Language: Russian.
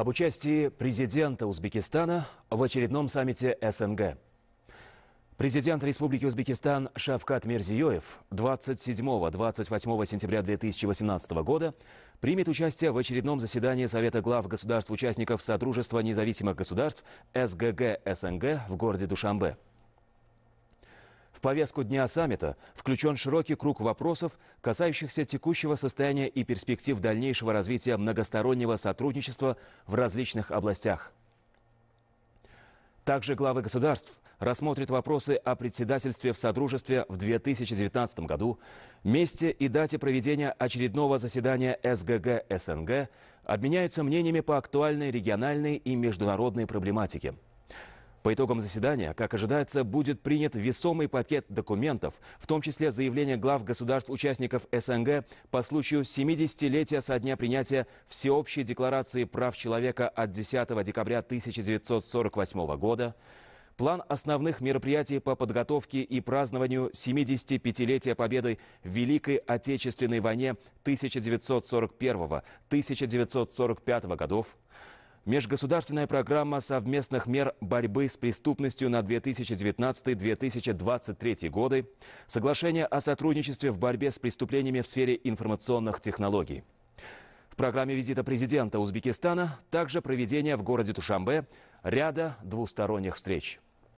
об участии президента Узбекистана в очередном саммите СНГ. Президент Республики Узбекистан Шавкат Мирзиёев 27-28 сентября 2018 года примет участие в очередном заседании Совета глав государств-участников Содружества независимых государств СГГ СНГ в городе Душамбе. В повестку дня саммита включен широкий круг вопросов, касающихся текущего состояния и перспектив дальнейшего развития многостороннего сотрудничества в различных областях. Также главы государств рассмотрят вопросы о председательстве в Содружестве в 2019 году, месте и дате проведения очередного заседания СГГ СНГ, обменяются мнениями по актуальной региональной и международной проблематике. По итогам заседания, как ожидается, будет принят весомый пакет документов, в том числе заявление глав государств-участников СНГ по случаю 70-летия со дня принятия Всеобщей декларации прав человека от 10 декабря 1948 года, план основных мероприятий по подготовке и празднованию 75-летия победы в Великой Отечественной войне 1941-1945 годов, Межгосударственная программа совместных мер борьбы с преступностью на 2019-2023 годы, соглашение о сотрудничестве в борьбе с преступлениями в сфере информационных технологий. В программе визита президента Узбекистана также проведение в городе Тушамбе ряда двусторонних встреч.